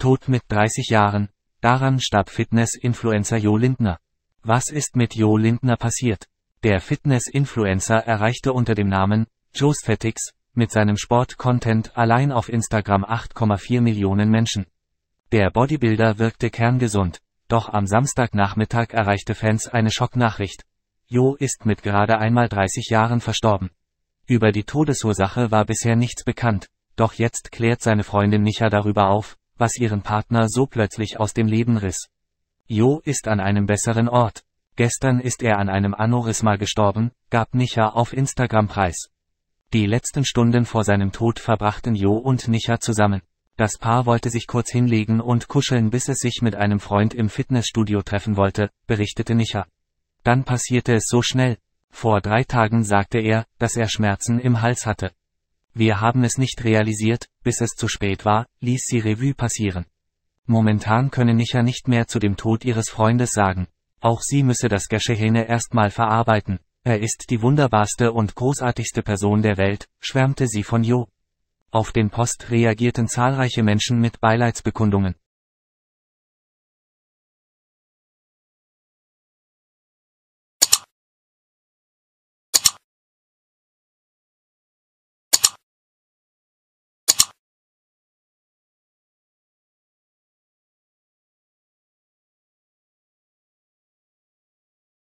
Tod mit 30 Jahren, daran starb Fitness-Influencer Jo Lindner. Was ist mit Jo Lindner passiert? Der Fitness-Influencer erreichte unter dem Namen Joesthetics mit seinem Sport-Content allein auf Instagram 8,4 Millionen Menschen. Der Bodybuilder wirkte kerngesund, doch am Samstagnachmittag erreichte Fans eine Schocknachricht. Jo ist mit gerade einmal 30 Jahren verstorben. Über die Todesursache war bisher nichts bekannt. Doch jetzt klärt seine Freundin Micha darüber auf, was ihren Partner so plötzlich aus dem Leben riss. Jo ist an einem besseren Ort. Gestern ist er an einem Aneurysma gestorben, gab Micha auf Instagram preis. Die letzten Stunden vor seinem Tod verbrachten Jo und Micha zusammen. Das Paar wollte sich kurz hinlegen und kuscheln, bis es sich mit einem Freund im Fitnessstudio treffen wollte, berichtete Micha. Dann passierte es so schnell. Vor drei Tagen sagte er, dass er Schmerzen im Hals hatte. Wir haben es nicht realisiert, bis es zu spät war, ließ sie Revue passieren. Momentan könne Nicha nicht mehr zu dem Tod ihres Freundes sagen. Auch sie müsse das Geschehene erstmal verarbeiten. Er ist die wunderbarste und großartigste Person der Welt, schwärmte sie von Jo. Auf den Post reagierten zahlreiche Menschen mit Beileidsbekundungen.